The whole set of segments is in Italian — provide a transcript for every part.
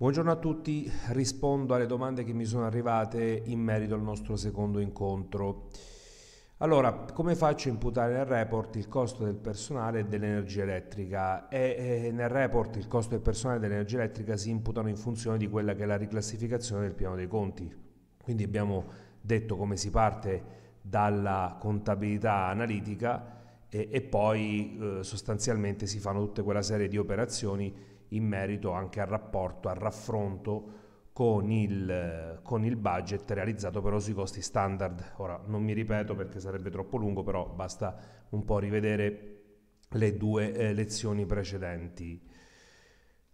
Buongiorno a tutti, rispondo alle domande che mi sono arrivate in merito al nostro secondo incontro. Allora, come faccio a imputare nel report il costo del personale e dell'energia elettrica? E, e, nel report il costo del personale e dell'energia elettrica si imputano in funzione di quella che è la riclassificazione del piano dei conti. Quindi abbiamo detto come si parte dalla contabilità analitica e, e poi eh, sostanzialmente si fanno tutta quella serie di operazioni in merito anche al rapporto, al raffronto con il, con il budget realizzato però sui costi standard. Ora non mi ripeto perché sarebbe troppo lungo, però basta un po' rivedere le due eh, lezioni precedenti.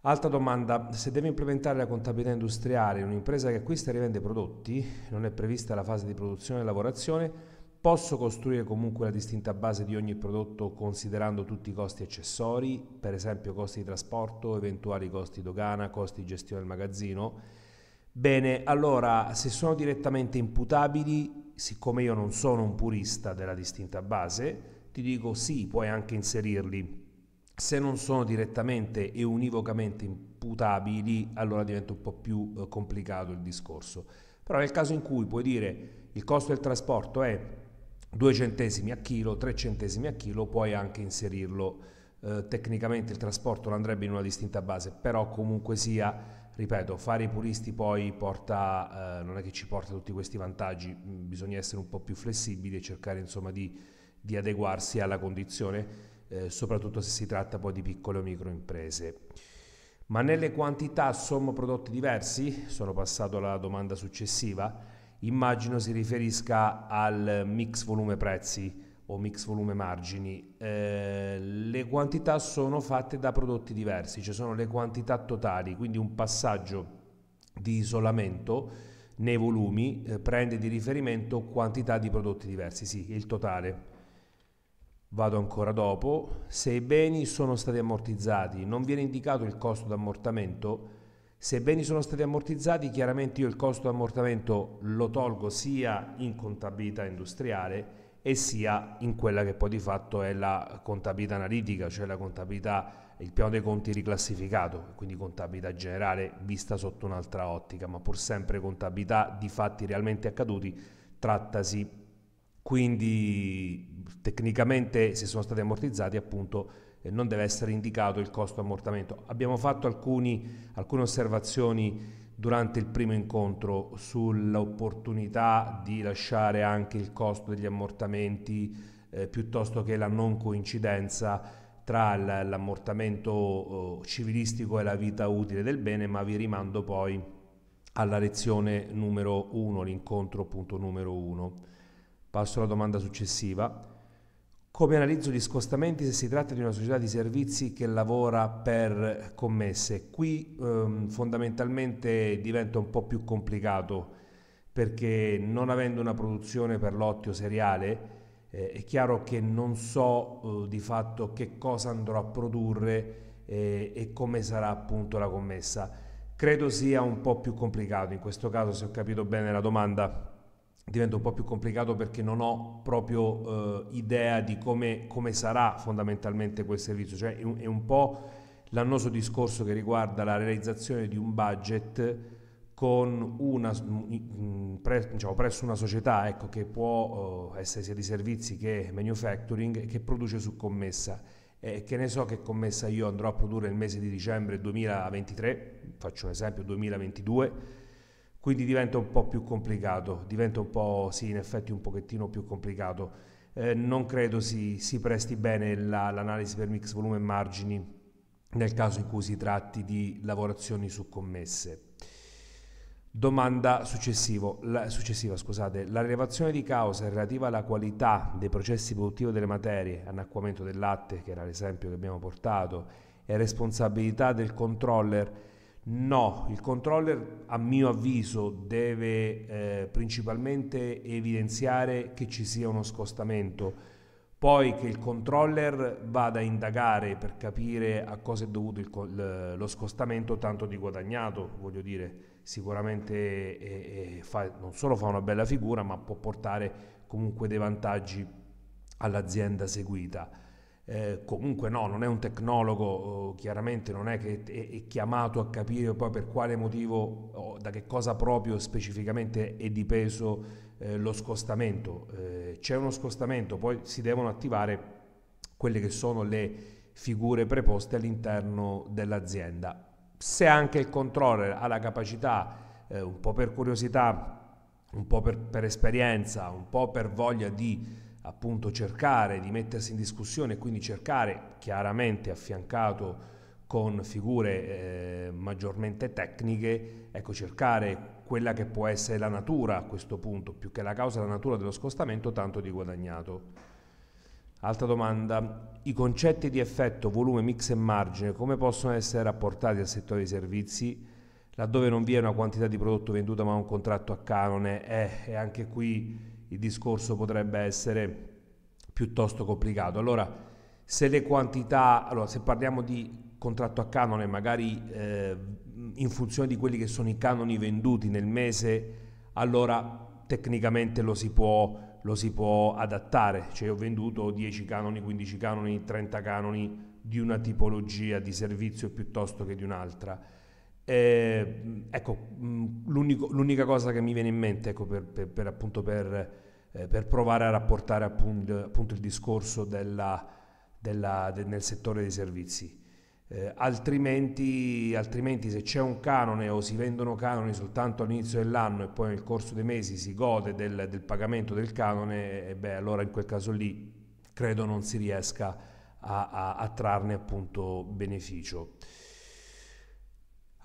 Altra domanda, se deve implementare la contabilità industriale in un'impresa che acquista e rivende prodotti, non è prevista la fase di produzione e lavorazione, Posso costruire comunque la distinta base di ogni prodotto considerando tutti i costi accessori, per esempio costi di trasporto, eventuali costi dogana, costi di gestione del magazzino? Bene, allora se sono direttamente imputabili, siccome io non sono un purista della distinta base, ti dico sì, puoi anche inserirli. Se non sono direttamente e univocamente imputabili, allora diventa un po' più eh, complicato il discorso. Però nel caso in cui puoi dire il costo del trasporto è 2 centesimi a chilo, 3 centesimi a chilo, puoi anche inserirlo. Eh, tecnicamente il trasporto lo andrebbe in una distinta base, però comunque sia, ripeto, fare i puristi poi porta, eh, non è che ci porta tutti questi vantaggi, mm, bisogna essere un po' più flessibili e cercare insomma di, di adeguarsi alla condizione, eh, soprattutto se si tratta poi di piccole o micro imprese. Ma nelle quantità sono prodotti diversi? Sono passato alla domanda successiva immagino si riferisca al mix volume prezzi o mix volume margini. Eh, le quantità sono fatte da prodotti diversi, ci cioè sono le quantità totali, quindi un passaggio di isolamento nei volumi eh, prende di riferimento quantità di prodotti diversi, sì, il totale. Vado ancora dopo. Se i beni sono stati ammortizzati, non viene indicato il costo d'ammortamento, se i beni sono stati ammortizzati, chiaramente io il costo di ammortamento lo tolgo sia in contabilità industriale e sia in quella che poi di fatto è la contabilità analitica, cioè la contabilità, il piano dei conti riclassificato, quindi contabilità generale vista sotto un'altra ottica, ma pur sempre contabilità di fatti realmente accaduti, trattasi quindi tecnicamente se sono stati ammortizzati appunto non deve essere indicato il costo ammortamento. Abbiamo fatto alcuni, alcune osservazioni durante il primo incontro sull'opportunità di lasciare anche il costo degli ammortamenti eh, piuttosto che la non coincidenza tra l'ammortamento oh, civilistico e la vita utile del bene, ma vi rimando poi alla lezione numero 1, l'incontro punto numero 1. Passo alla domanda successiva. Come analizzo gli scostamenti se si tratta di una società di servizi che lavora per commesse? Qui ehm, fondamentalmente diventa un po' più complicato perché non avendo una produzione per lotti seriale eh, è chiaro che non so eh, di fatto che cosa andrò a produrre eh, e come sarà appunto la commessa. Credo sia un po' più complicato in questo caso se ho capito bene la domanda diventa un po' più complicato perché non ho proprio eh, idea di come, come, sarà fondamentalmente quel servizio, cioè è un, è un, po' l'annoso discorso che riguarda la realizzazione di un budget con una, pre, diciamo, presso una società ecco, che può eh, essere sia di servizi che manufacturing che produce su commessa. Eh, che ne so che commessa io andrò a produrre il mese di dicembre 2023, faccio un esempio 2022 quindi diventa un po' più complicato, diventa un po', sì, in effetti un pochettino più complicato. Eh, non credo si, si presti bene la, l'analisi per mix volume e margini nel caso in cui si tratti di lavorazioni su commesse. Domanda la, successiva, scusate. la rilevazione di causa relativa alla qualità dei processi produttivi delle materie, annacquamento del latte, che era l'esempio che abbiamo portato, e responsabilità del controller No, il controller a mio avviso deve eh, principalmente evidenziare che ci sia uno scostamento, poi che il controller vada a indagare per capire a cosa è dovuto il, lo scostamento tanto di guadagnato, voglio dire, sicuramente è, eh, è, eh, fa, non solo fa una bella figura ma può portare comunque dei vantaggi all'azienda seguita. Eh, comunque no, non è un tecnologo, eh, chiaramente non è che è, è chiamato a capire poi per quale motivo, o da che cosa proprio specificamente è dipeso eh, lo scostamento. Eh, c'è uno scostamento, poi si devono attivare quelle che sono le figure preposte all'interno dell'azienda. Se anche il controller ha la capacità, eh, un po' per curiosità, un po' per, per esperienza, un po' per voglia di appunto cercare di mettersi in discussione e quindi cercare, chiaramente affiancato con figure eh, maggiormente tecniche, ecco, cercare quella che può essere la natura a questo punto, più che la causa la natura dello scostamento, tanto di guadagnato. Altra domanda, i concetti di effetto, volume, mix e margine come possono essere rapportati al settore dei servizi laddove non vi è una quantità di prodotto venduta ma un contratto a canone? Eh, e anche qui il discorso potrebbe essere piuttosto complicato. Allora, se le quantità, allora se parliamo di contratto a canone, magari eh, in funzione di quelli che sono i canoni venduti nel mese, allora tecnicamente lo si può, lo si può adattare. Cioè ho venduto 10 canoni, 15 canoni, 30 canoni di una tipologia di servizio piuttosto che di un'altra eh, ecco, mm, l'unica cosa che mi viene in mente ecco, per, per, per, appunto, eh, per, provare a rapportare appunto, appunto il discorso della, della, de, nel settore dei servizi. Eh, altrimenti, altrimenti, se c'è un canone o si vendono canoni soltanto all'inizio dell'anno e poi nel corso dei mesi si gode del, del pagamento del canone, eh beh, allora in quel caso lì credo non si riesca a, a, a trarne appunto beneficio.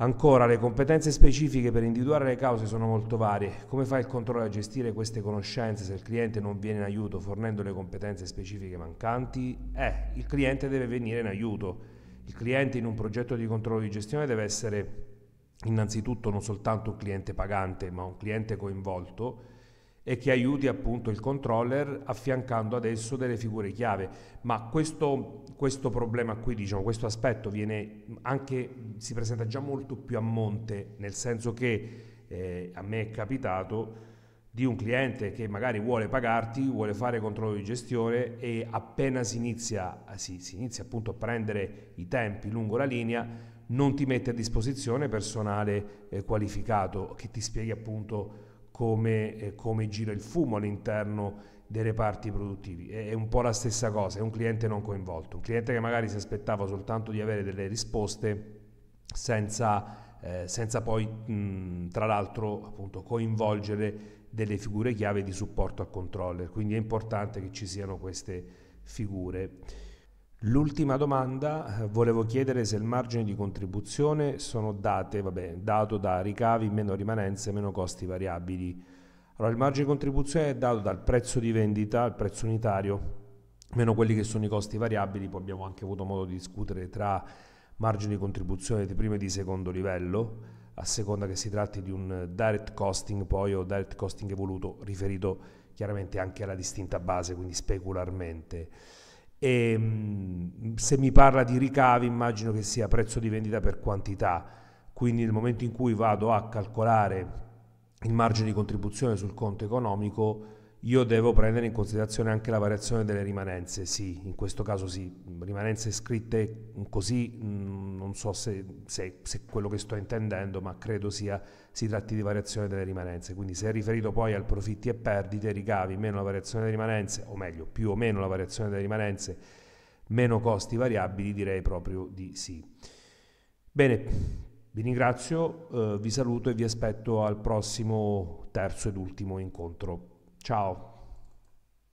Ancora, le competenze specifiche per individuare le cause sono molto varie. Come fa il controllo a gestire queste conoscenze se il cliente non viene in aiuto fornendo le competenze specifiche mancanti? Eh, il cliente deve venire in aiuto. Il cliente in un progetto di controllo di gestione deve essere innanzitutto non soltanto un cliente pagante, ma un cliente coinvolto e che aiuti appunto il controller affiancando adesso delle figure chiave. Ma questo, questo problema qui, diciamo, questo aspetto viene anche, si presenta già molto più a monte, nel senso che eh, a me è capitato di un cliente che magari vuole pagarti, vuole fare controllo di gestione e appena si inizia, ah, si, si inizia appunto a prendere i tempi lungo la linea, non ti mette a disposizione personale eh, qualificato che ti spieghi appunto come, eh, come gira il fumo all'interno dei reparti produttivi. È, un po' la stessa cosa, è un cliente non coinvolto, un cliente che magari si aspettava soltanto di avere delle risposte senza, eh, senza poi, mh, tra l'altro, appunto, coinvolgere delle figure chiave di supporto al controller. Quindi è importante che ci siano queste figure. L'ultima domanda, eh, volevo chiedere se il margine di contribuzione sono date, vabbè, dato da ricavi meno rimanenze meno costi variabili. Allora, il margine di contribuzione è dato dal prezzo di vendita, il prezzo unitario, meno quelli che sono i costi variabili, poi abbiamo anche avuto modo di discutere tra margine di contribuzione di primo e di secondo livello, a seconda che si tratti di un direct costing poi o direct costing evoluto, riferito chiaramente anche alla distinta base, quindi specularmente. E, ehm, se mi parla di ricavi immagino che sia prezzo di vendita per quantità, quindi nel momento in cui vado a calcolare il margine di contribuzione sul conto economico io devo prendere in considerazione anche la variazione delle rimanenze, sì, in questo caso sì, rimanenze scritte così, mm, non so se, se, se, quello che sto intendendo, ma credo sia, si tratti di variazione delle rimanenze, quindi se è riferito poi al profitti e perdite, ricavi meno la variazione delle rimanenze, o meglio, più o meno la variazione delle rimanenze, meno costi variabili, direi proprio di sì. Bene, vi ringrazio, eh, vi saluto e vi aspetto al prossimo terzo ed ultimo incontro. Ciao.